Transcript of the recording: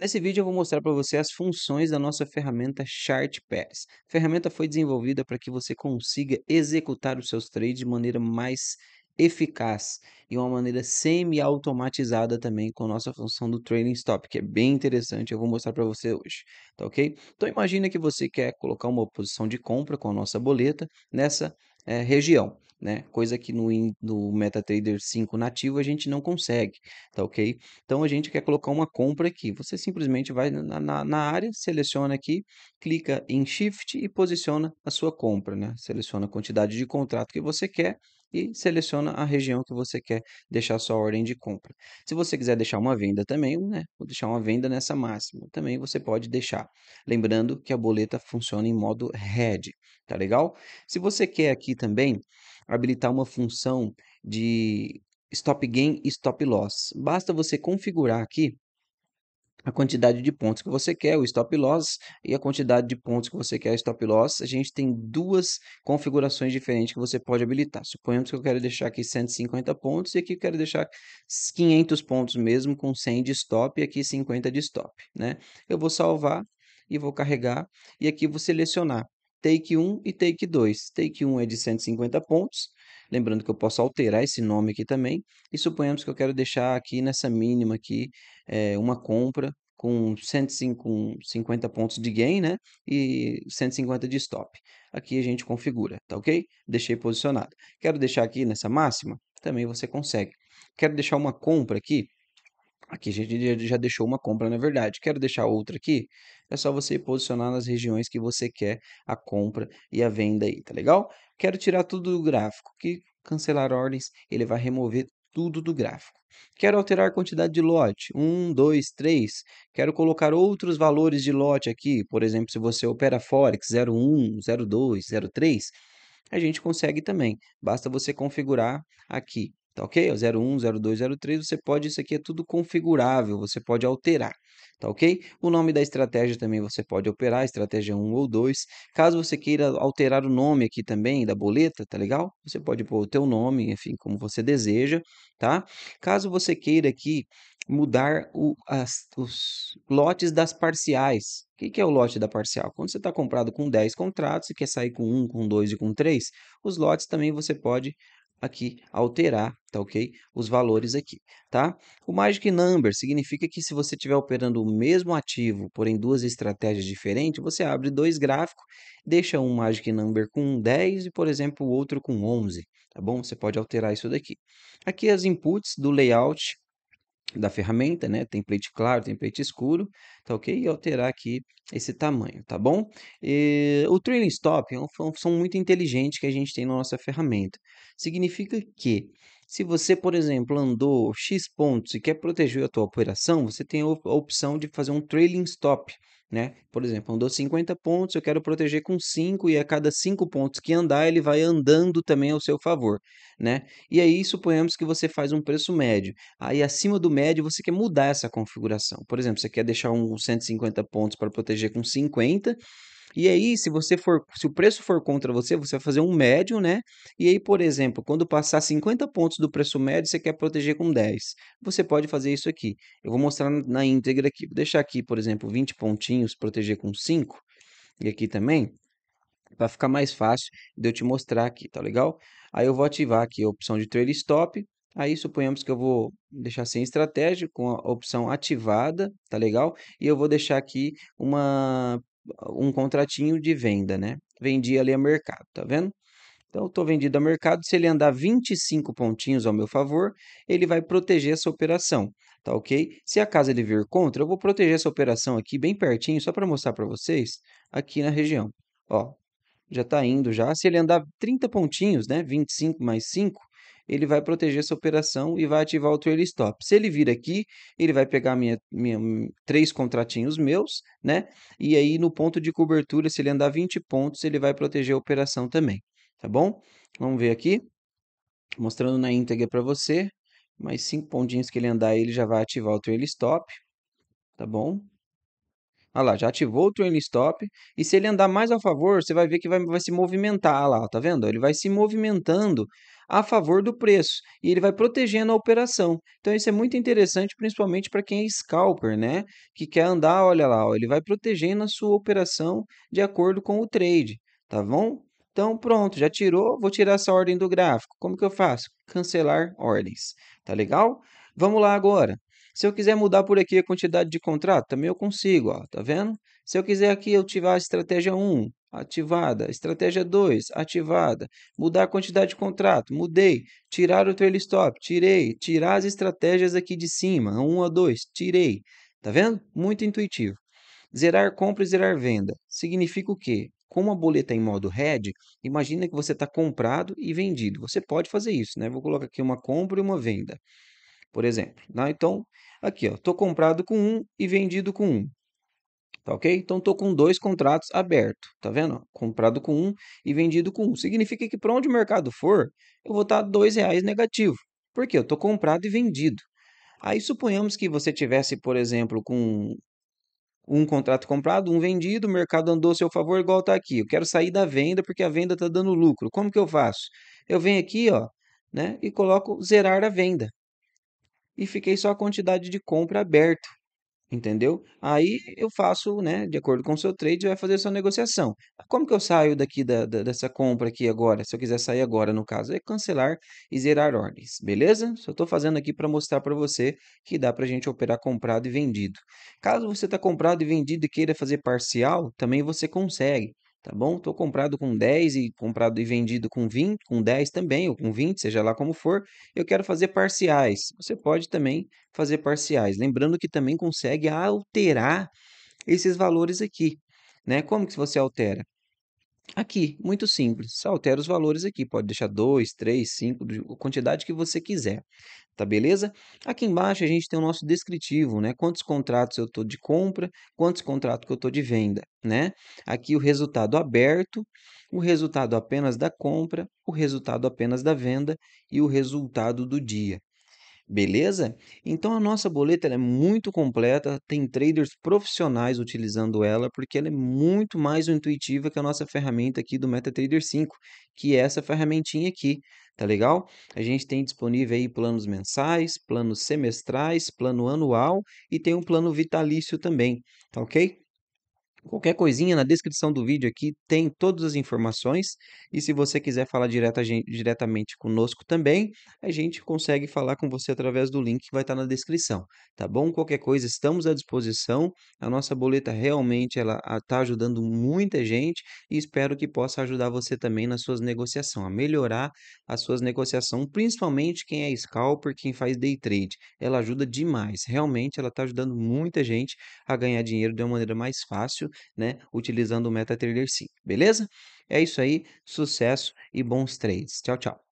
Nesse vídeo eu vou mostrar para você as funções da nossa ferramenta Chart Pass. A ferramenta foi desenvolvida para que você consiga executar os seus trades de maneira mais eficaz e uma maneira semi-automatizada também com a nossa função do Trailing Stop, que é bem interessante, eu vou mostrar para você hoje, tá ok? Então imagina que você quer colocar uma posição de compra com a nossa boleta nessa é, região. Né? Coisa que no, no MetaTrader 5 nativo a gente não consegue, tá ok? Então a gente quer colocar uma compra aqui. Você simplesmente vai na, na, na área, seleciona aqui, clica em Shift e posiciona a sua compra, né? Seleciona a quantidade de contrato que você quer e seleciona a região que você quer deixar sua ordem de compra. Se você quiser deixar uma venda também, né, vou deixar uma venda nessa máxima, também você pode deixar. Lembrando que a boleta funciona em modo head, tá legal? Se você quer aqui também habilitar uma função de stop gain e stop loss, basta você configurar aqui a quantidade de pontos que você quer, o stop loss, e a quantidade de pontos que você quer, o stop loss. A gente tem duas configurações diferentes que você pode habilitar. Suponhamos que eu quero deixar aqui 150 pontos e aqui eu quero deixar 500 pontos mesmo com 100 de stop e aqui 50 de stop, né? Eu vou salvar e vou carregar e aqui vou selecionar take 1 e take 2. Take 1 é de 150 pontos, Lembrando que eu posso alterar esse nome aqui também. E suponhamos que eu quero deixar aqui nessa mínima aqui é, uma compra com 150 pontos de gain, né? E 150 de stop. Aqui a gente configura, tá ok? Deixei posicionado. Quero deixar aqui nessa máxima, também você consegue. Quero deixar uma compra aqui. Aqui a gente já deixou uma compra, na verdade. Quero deixar outra aqui. É só você posicionar nas regiões que você quer a compra e a venda aí, tá legal? Quero tirar tudo do gráfico. Que cancelar ordens, ele vai remover tudo do gráfico. Quero alterar a quantidade de lote, 1, 2, 3. Quero colocar outros valores de lote aqui, por exemplo, se você opera Forex 01, 02, 03, a gente consegue também. Basta você configurar aqui Tá ok? O 01, 02, 03, você pode, isso aqui é tudo configurável, você pode alterar. Tá ok? O nome da estratégia também você pode operar, estratégia 1 ou 2. Caso você queira alterar o nome aqui também da boleta, tá legal? Você pode pôr o teu nome, enfim, como você deseja, tá? Caso você queira aqui mudar o, as, os lotes das parciais. O que, que, é o lote da parcial? Quando você está comprado com 10 contratos e quer sair com 1, com 2 e com 3, os lotes também você pode aqui alterar, tá ok? Os valores aqui, tá? O Magic Number significa que se você estiver operando o mesmo ativo, porém duas estratégias diferentes, você abre dois gráficos, deixa um Magic Number com 10 e, por exemplo, o outro com 11, tá bom? Você pode alterar isso daqui. Aqui as inputs do layout da ferramenta, né? Template claro, template escuro, tá ok? E alterar aqui esse tamanho, tá bom? E, o trailing stop é uma função é muito inteligente que a gente tem na nossa ferramenta. Significa que se você, por exemplo, andou X pontos e quer proteger a tua operação, você tem a opção de fazer um trailing stop, né? Por exemplo, andou 50 pontos, eu quero proteger com 5, e a cada 5 pontos que andar, ele vai andando também ao seu favor. Né? E aí, suponhamos que você faz um preço médio. Aí, acima do médio, você quer mudar essa configuração. Por exemplo, você quer deixar uns 150 pontos para proteger com 50, e aí, se você for, se o preço for contra você, você vai fazer um médio, né? E aí, por exemplo, quando passar 50 pontos do preço médio, você quer proteger com 10. Você pode fazer isso aqui. Eu vou mostrar na íntegra aqui. Vou deixar aqui, por exemplo, 20 pontinhos, proteger com 5. E aqui também, para ficar mais fácil de eu te mostrar aqui, tá legal? Aí eu vou ativar aqui a opção de trail stop. Aí suponhamos que eu vou deixar sem estratégia com a opção ativada, tá legal? E eu vou deixar aqui uma um contratinho de venda, né? Vendi ali a mercado, tá vendo? Então, eu estou vendido a mercado. Se ele andar 25 pontinhos ao meu favor, ele vai proteger essa operação, tá ok? Se acaso ele vir contra, eu vou proteger essa operação aqui bem pertinho, só para mostrar para vocês, aqui na região. Ó, já está indo já. Se ele andar 30 pontinhos, né? 25 mais 5, ele vai proteger essa operação e vai ativar o trail stop. Se ele vir aqui, ele vai pegar minha, minha, três contratinhos meus, né? E aí no ponto de cobertura, se ele andar 20 pontos, ele vai proteger a operação também, tá bom? Vamos ver aqui, mostrando na íntegra para você. Mais cinco pontinhos que ele andar, ele já vai ativar o trail stop, tá bom? Olha lá, já ativou o train stop. E se ele andar mais a favor, você vai ver que vai, vai se movimentar. Olha lá, tá vendo? Ele vai se movimentando a favor do preço e ele vai protegendo a operação. Então isso é muito interessante, principalmente para quem é scalper, né? Que quer andar, olha lá, ó, ele vai protegendo a sua operação de acordo com o trade, tá bom? Então pronto, já tirou, vou tirar essa ordem do gráfico. Como que eu faço? Cancelar ordens, tá legal? Vamos lá agora. Se eu quiser mudar por aqui a quantidade de contrato, também eu consigo, ó, tá vendo? Se eu quiser aqui ativar a estratégia 1, ativada. Estratégia 2, ativada. Mudar a quantidade de contrato, mudei. Tirar o trail stop, tirei. Tirar as estratégias aqui de cima, 1 a 2, tirei. Tá vendo? Muito intuitivo. Zerar compra e zerar venda. Significa o quê? Como a boleta é em modo head, imagina que você está comprado e vendido. Você pode fazer isso, né? Vou colocar aqui uma compra e uma venda, por exemplo. Né? Então, aqui, ó, estou comprado com um e vendido com um. Tá ok? Então estou com dois contratos abertos, tá vendo? Comprado com um e vendido com um. Significa que para onde o mercado for, eu vou estar tá dois reais negativo. porque Eu estou comprado e vendido. Aí suponhamos que você tivesse, por exemplo, com um contrato comprado, um vendido, o mercado andou a seu favor igual está aqui. Eu quero sair da venda porque a venda está dando lucro. Como que eu faço? Eu venho aqui, ó, né, e coloco zerar a venda. E fiquei só a quantidade de compra aberta. Entendeu? Aí eu faço, né, de acordo com o seu trade, vai fazer a sua negociação. Como que eu saio daqui da, da- dessa compra aqui agora? Se eu quiser sair agora, no caso, é cancelar e zerar ordens, beleza? Só estou fazendo aqui para mostrar para você que dá para a gente operar comprado e vendido. Caso você está comprado e vendido e queira fazer parcial, também você consegue tá bom? Estou comprado com 10 e comprado e vendido com 20, com 10 também, ou com 20, seja lá como for. Eu quero fazer parciais. Você pode também fazer parciais. Lembrando que também consegue alterar esses valores aqui. Né? Como que você altera? Aqui, muito simples. Só altera os valores aqui. Pode deixar 2, 3, 5, a quantidade que você quiser. Tá beleza? Aqui embaixo a gente tem o nosso descritivo, né? Quantos contratos eu estou de compra, quantos contratos que eu estou de venda, né? Aqui o resultado aberto, o resultado apenas da compra, o resultado apenas da venda e o resultado do dia. Beleza? Então a nossa boleta é muito completa, tem traders profissionais utilizando ela, porque ela é muito mais intuitiva que a nossa ferramenta aqui do MetaTrader 5, que é essa ferramentinha aqui, tá legal? A gente tem disponível aí planos mensais, planos semestrais, plano anual e tem um plano vitalício também, tá ok? Qualquer coisinha na descrição do vídeo aqui tem todas as informações e se você quiser falar direta, diretamente conosco também, a gente consegue falar com você através do link que vai estar tá na descrição, tá bom? Qualquer coisa, estamos à disposição. A nossa boleta realmente ela está ah, ajudando muita gente e espero que possa ajudar você também nas suas negociações, a melhorar as suas negociações, principalmente quem é scalper, quem faz day trade. Ela ajuda demais, realmente ela está ajudando muita gente a ganhar dinheiro de uma maneira mais fácil né, utilizando o MetaTrader 5, beleza? É isso aí, sucesso e bons trades. Tchau, tchau.